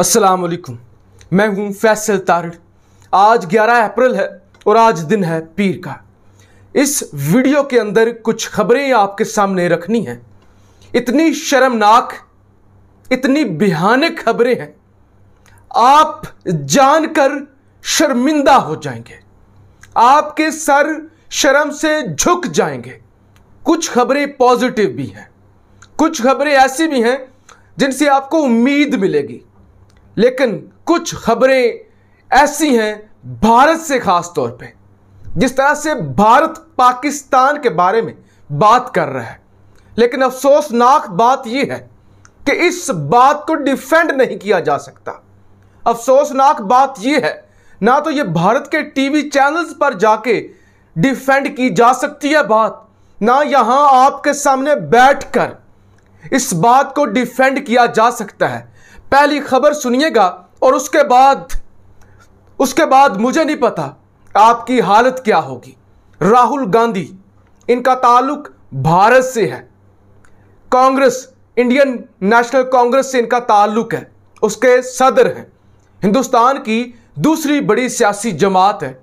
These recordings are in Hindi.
अस्सलाम वालेकुम मैं हूं फैसल तारड़ आज 11 अप्रैल है और आज दिन है पीर का इस वीडियो के अंदर कुछ खबरें आपके सामने रखनी हैं इतनी शर्मनाक इतनी भयानक खबरें हैं आप जानकर शर्मिंदा हो जाएंगे आपके सर शर्म से झुक जाएंगे कुछ खबरें पॉजिटिव भी हैं कुछ खबरें ऐसी भी हैं जिनसे आपको उम्मीद मिलेगी लेकिन कुछ खबरें ऐसी हैं भारत से खास तौर पे जिस तरह से भारत पाकिस्तान के बारे में बात कर रहा है लेकिन अफसोसनाक बात यह है कि इस बात को डिफेंड नहीं किया जा सकता अफसोसनाक बात यह है ना तो ये भारत के टीवी चैनल्स पर जाके डिफेंड की जा सकती है बात ना यहाँ आपके सामने बैठकर इस बात को डिफेंड किया जा सकता है पहली खबर सुनिएगा और उसके बाद उसके बाद मुझे नहीं पता आपकी हालत क्या होगी राहुल गांधी इनका ताल्लुक भारत से है कांग्रेस इंडियन नेशनल कांग्रेस से इनका ताल्लुक है उसके सदर हैं हिंदुस्तान की दूसरी बड़ी सियासी जमात है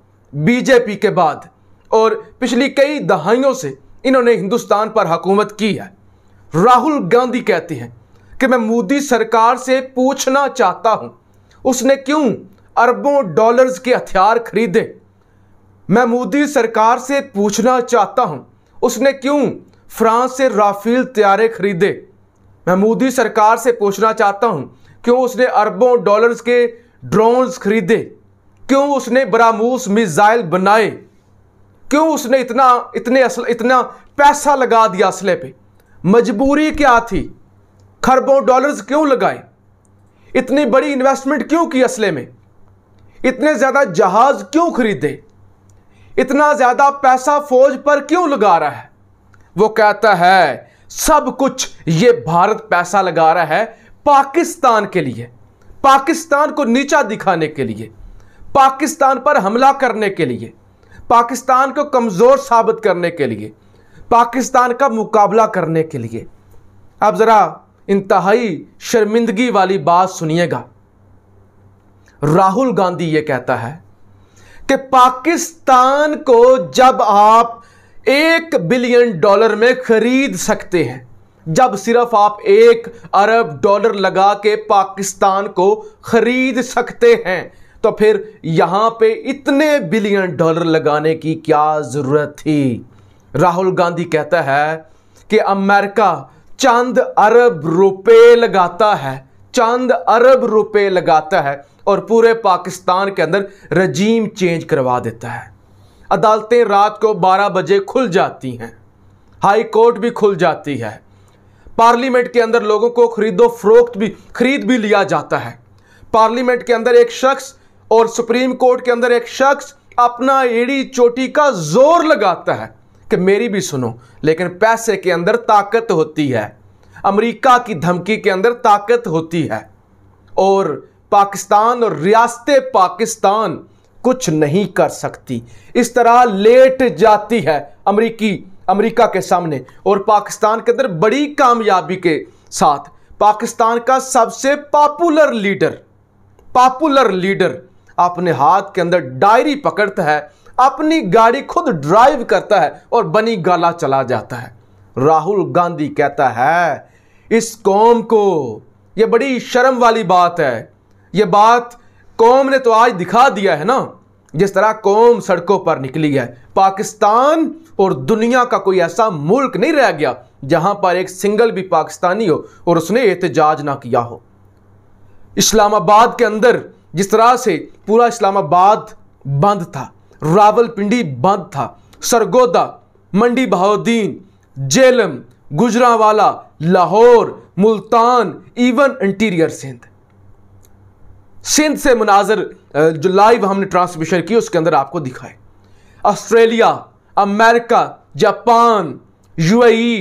बीजेपी के बाद और पिछली कई दहाइयों से इन्होंने हिंदुस्तान पर हुकूमत की है राहुल गांधी कहते हैं कि मैं मोदी सरकार से पूछना चाहता हूं उसने क्यों अरबों डॉलर्स के हथियार खरीदे मैं मोदी सरकार से पूछना चाहता हूं उसने क्यों फ्रांस से राफेल त्यारे खरीदे मैं मोदी सरकार से पूछना चाहता हूं क्यों उसने अरबों डॉलर्स के ड्रोन्स खरीदे क्यों उसने बरामूस मिज़ाइल बनाए क्यों उसने इतना इतने असल इतना पैसा लगा दिया असले पे मजबूरी क्या थी खरबों डॉलर्स क्यों लगाए इतनी बड़ी इन्वेस्टमेंट क्यों की असले में इतने ज़्यादा जहाज क्यों खरीदे इतना ज़्यादा पैसा फौज पर क्यों लगा रहा है वो कहता है सब कुछ ये भारत पैसा लगा रहा है पाकिस्तान के लिए पाकिस्तान को नीचा दिखाने के लिए पाकिस्तान पर हमला करने के लिए पाकिस्तान को कमज़ोर साबित करने के लिए पाकिस्तान का मुकाबला करने के लिए अब ज़रा इंतहाई शर्मिंदगी वाली बात सुनिएगा राहुल गांधी यह कहता है कि पाकिस्तान को जब आप एक बिलियन डॉलर में खरीद सकते हैं जब सिर्फ आप एक अरब डॉलर लगा के पाकिस्तान को खरीद सकते हैं तो फिर यहां पे इतने बिलियन डॉलर लगाने की क्या जरूरत थी राहुल गांधी कहता है कि अमेरिका चंद अरब रुपए लगाता है चंद अरब रुपए लगाता है और पूरे पाकिस्तान के अंदर रजीम चेंज करवा देता है अदालतें रात को 12 बजे खुल जाती हैं हाई कोर्ट भी खुल जाती है पार्लियामेंट के अंदर लोगों को खरीदो फरोख्त भी खरीद भी लिया जाता है पार्लियामेंट के अंदर एक शख्स और सुप्रीम कोर्ट के अंदर एक शख्स अपना एड़ी चोटी का जोर लगाता है कि मेरी भी सुनो लेकिन पैसे के अंदर ताकत होती है अमेरिका की धमकी के अंदर ताकत होती है और पाकिस्तान और रियासत पाकिस्तान कुछ नहीं कर सकती इस तरह लेट जाती है अमरीकी अमेरिका के सामने और पाकिस्तान के अंदर बड़ी कामयाबी के साथ पाकिस्तान का सबसे पॉपुलर लीडर पॉपुलर लीडर अपने हाथ के अंदर डायरी पकड़ता है अपनी गाड़ी खुद ड्राइव करता है और बनी गाला चला जाता है राहुल गांधी कहता है इस कौम को यह बड़ी शर्म वाली बात है यह बात कौम ने तो आज दिखा दिया है ना जिस तरह कौम सड़कों पर निकली है पाकिस्तान और दुनिया का कोई ऐसा मुल्क नहीं रह गया जहां पर एक सिंगल भी पाकिस्तानी हो और उसने एहतजाज ना किया हो इस्लामाबाद के अंदर जिस तरह से पूरा इस्लामाबाद बंद था रावलपिंडी बंद था सरगोदा मंडी बहाउद्दीन जेलम गुजरावाला लाहौर मुल्तान इवन इंटीरियर सिंध सिंध से मुनाजर जो लाइव हमने ट्रांसमिशन की उसके अंदर आपको दिखाए Australia America Japan UAE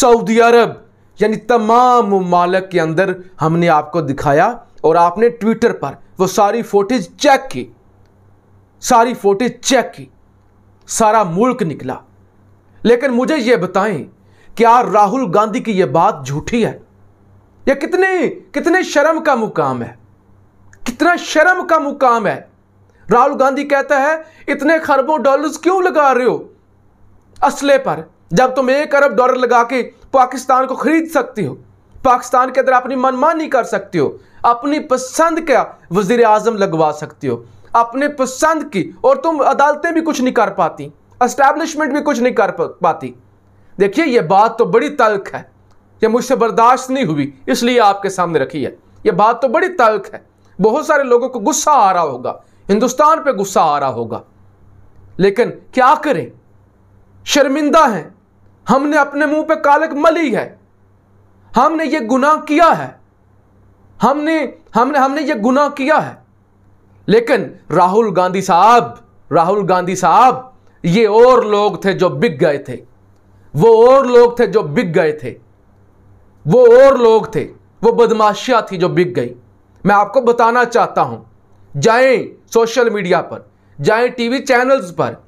Saudi Arab यानी तमाम ममालक के अंदर हमने आपको दिखाया और आपने ट्विटर पर वो सारी फोटेज चेक की सारी फोटेज चेक की सारा मुल्क निकला लेकिन मुझे यह बताएं क्या राहुल गांधी की यह बात झूठी है यह कितने कितने शर्म का मुकाम है कितना शर्म का मुकाम है राहुल गांधी कहता है इतने खरबों डॉलर्स क्यों लगा रहे हो असले पर जब तुम एक अरब डॉलर लगा के पाकिस्तान को खरीद सकती हो पाकिस्तान के अंदर अपनी मनमानी कर सकती हो अपनी पसंद का वजीर आजम लगवा सकती हो अपने पसंद की और तुम अदालतें भी कुछ नहीं कर पाती अस्टैब्लिशमेंट भी कुछ नहीं कर पाती देखिए यह बात तो बड़ी तल्ख है यह मुझसे बर्दाश्त नहीं हुई इसलिए आपके सामने रखी है यह बात तो बड़ी तल्ख है बहुत सारे लोगों को गुस्सा आ रहा होगा हिंदुस्तान पर गुस्सा आ रहा होगा लेकिन क्या करें शर्मिंदा हैं हमने अपने मुंह पे कालक मली है हमने ये गुनाह किया है हमने हमने हमने ये गुनाह किया है लेकिन राहुल गांधी साहब राहुल गांधी साहब ये और लोग थे जो बिक गए थे वो और लोग थे जो बिक गए थे वो और लोग थे वो बदमाशिया थी जो बिक गई मैं आपको बताना चाहता हूं जाएं सोशल मीडिया पर जाएं टीवी चैनल्स पर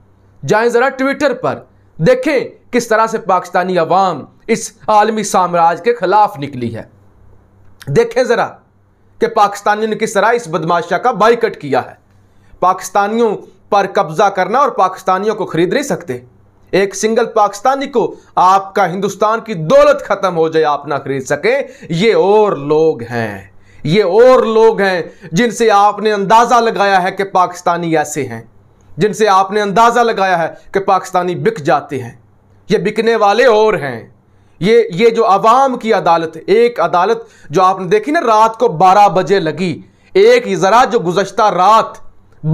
जाएं ज़रा ट्विटर पर देखें किस तरह से पाकिस्तानी अवाम इस आलमी साम्राज्य के खिलाफ निकली है देखें ज़रा कि पाकिस्तानियों ने किस तरह इस बदमाशा का बाइकट किया है पाकिस्तानियों पर कब्जा करना और पाकिस्तानियों को खरीद नहीं सकते एक सिंगल पाकिस्तानी को आपका हिंदुस्तान की दौलत खत्म हो जाए आप ना खरीद सकें ये और लोग हैं ये और लोग हैं जिनसे आपने अंदाज़ा लगाया है कि पाकिस्तानी ऐसे हैं जिनसे आपने अंदाज़ा लगाया है कि पाकिस्तानी बिक जाते हैं ये बिकने वाले और हैं ये ये जो आवाम की अदालत एक अदालत जो आपने देखी ना रात को 12 बजे लगी एक ज़रा जो गुजशत रात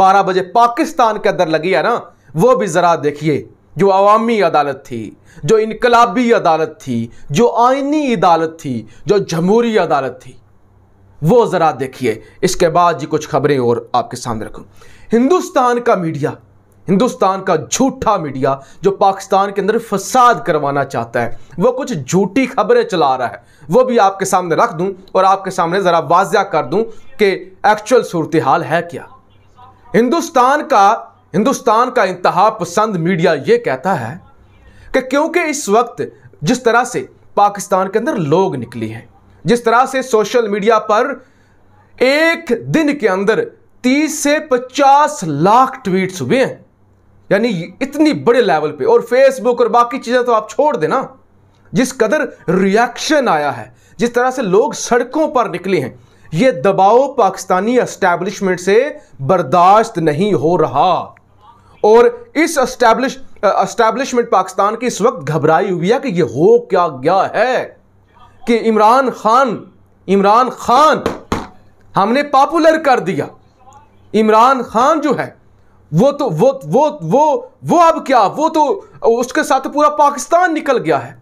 12 बजे पाकिस्तान के अंदर लगी है ना वो भी ज़रा देखिए जो अवामी अदालत थी जो इनकलाबी अदालत थी जो आइनी अदालत थी जो जमहूरी अदालत थी वो ज़रा देखिए इसके बाद जी कुछ खबरें और आपके सामने रखूँ हिंदुस्तान का मीडिया हिंदुस्तान का झूठा मीडिया जो पाकिस्तान के अंदर फसाद करवाना चाहता है वो कुछ झूठी खबरें चला रहा है वो भी आपके सामने रख दूं और आपके सामने ज़रा वाजिया कर दूं कि एक्चुअल सूरत हाल है क्या हिंदुस्तान का हिंदुस्तान का इंतहा पसंद मीडिया ये कहता है कि क्योंकि इस वक्त जिस तरह से पाकिस्तान के अंदर लोग निकली हैं जिस तरह से सोशल मीडिया पर एक दिन के अंदर 30 से 50 लाख ट्वीट्स हुए हैं यानी इतनी बड़े लेवल पे और फेसबुक और बाकी चीज़ें तो आप छोड़ देना जिस कदर रिएक्शन आया है जिस तरह से लोग सड़कों पर निकले हैं यह दबाव पाकिस्तानी एस्टैब्लिशमेंट से बर्दाश्त नहीं हो रहा और इस एस्टैब्लिश एस्टैब्लिशमेंट पाकिस्तान की इस वक्त घबराई हुई है कि यह हो क्या गया है कि इमरान खान इमरान खान हमने पॉपुलर कर दिया इमरान खान जो है वो तो वो वो वो वो अब क्या वो तो उसके साथ पूरा पाकिस्तान निकल गया है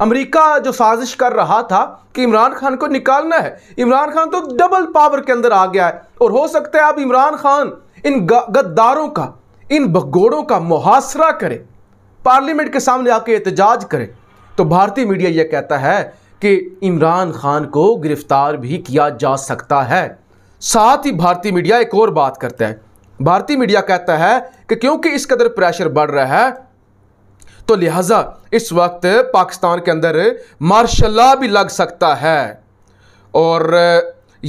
अमेरिका जो साजिश कर रहा था कि इमरान खान को निकालना है इमरान खान तो डबल पावर के अंदर आ गया है और हो सकता है अब इमरान खान इन गद्दारों का इन भगोड़ों का मुहासरा करे पार्लियामेंट के सामने आके एहतजाज करे तो भारतीय मीडिया यह कहता है कि इमरान खान को गिरफ्तार भी किया जा सकता है साथ ही भारतीय मीडिया एक और बात करता है भारतीय मीडिया कहता है कि क्योंकि इस कदर प्रेशर बढ़ रहा है तो लिहाजा इस वक्त पाकिस्तान के अंदर मार्शला भी लग सकता है और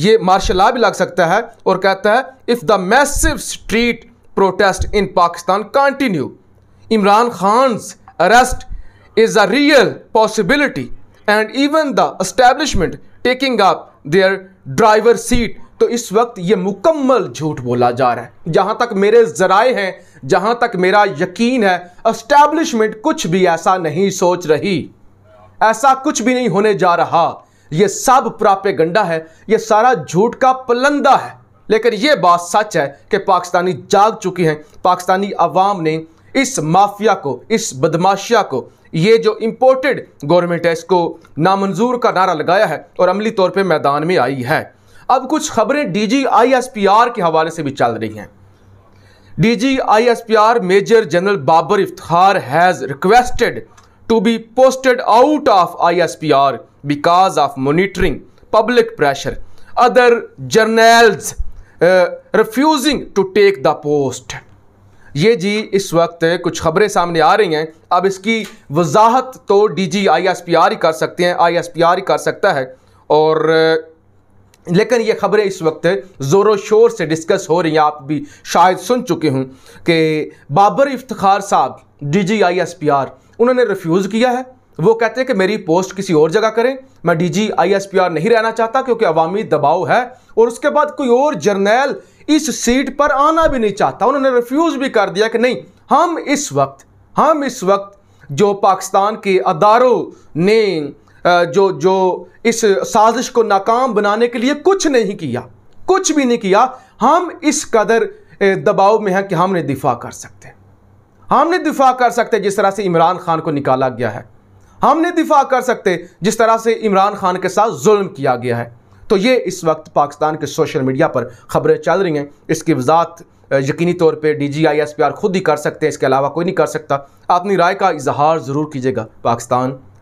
ये मार्शला भी लग सकता है और कहता है if the massive street protest in Pakistan continue Imran Khan arrest is a real possibility and even the establishment taking up their driver seat तो इस वक्त ये मुकम्मल झूठ बोला जा रहा है जहां तक मेरे ज़राए हैं जहां तक मेरा यकीन है अस्टैब्लिशमेंट कुछ भी ऐसा नहीं सोच रही ऐसा कुछ भी नहीं होने जा रहा यह सब गंडा है यह सारा झूठ का पलंदा है लेकिन यह बात सच है कि पाकिस्तानी जाग चुकी हैं पाकिस्तानी अवाम ने इस माफिया को इस बदमाशिया को ये जो इंपोर्टेड गवर्नमेंट है इसको नामंजूर का नारा लगाया है और अमली तौर पे मैदान में आई है अब कुछ खबरें डीजीआईएसपीआर के हवाले से भी चल रही हैं DG ISPR major general Babar Iftikhar has requested to be posted out of ISPR because of monitoring public pressure other generals refusing to take the post ये जी इस वक्त कुछ खबरें सामने आ रही हैं अब इसकी वजाहत तो D G I S P R ही कर सकते हैं आई एस पी आर ही कर सकता है और लेकिन ये खबरें इस वक्त ज़ोरों शोर से डिस्कस हो रही हैं आप भी शायद सुन चुके हों कि बाबर इफ्तार साहब D G I S P R उन्होंने रिफ्यूज़ किया है वो कहते हैं कि मेरी पोस्ट किसी और जगह करें मैं D G I S P R नहीं रहना चाहता क्योंकि अवामी दबाव है और उसके बाद कोई और जर्नैल इस सीट पर आना भी नहीं चाहता उन्होंने रिफ्यूज़ भी कर दिया कि नहीं हम इस वक्त हम इस वक्त जो पाकिस्तान के अदारों ने जो जो इस साजिश को नाकाम बनाने के लिए कुछ नहीं किया कुछ भी नहीं किया हम इस कदर दबाव में हैं कि हमने दिफा कर सकते हैं हमने दिफा कर सकते जिस तरह से इमरान खान को निकाला गया है हमने दिफा कर सकते जिस तरह से इमरान खान के साथ जुल्म किया गया है तो ये इस वक्त पाकिस्तान के सोशल मीडिया पर खबरें चल रही हैं इसकी वजात यकीनी तौर पे D G I S P R खुद ही कर सकते हैं इसके अलावा कोई नहीं कर सकता अपनी राय का इजहार ज़रूर कीजिएगा पाकिस्तान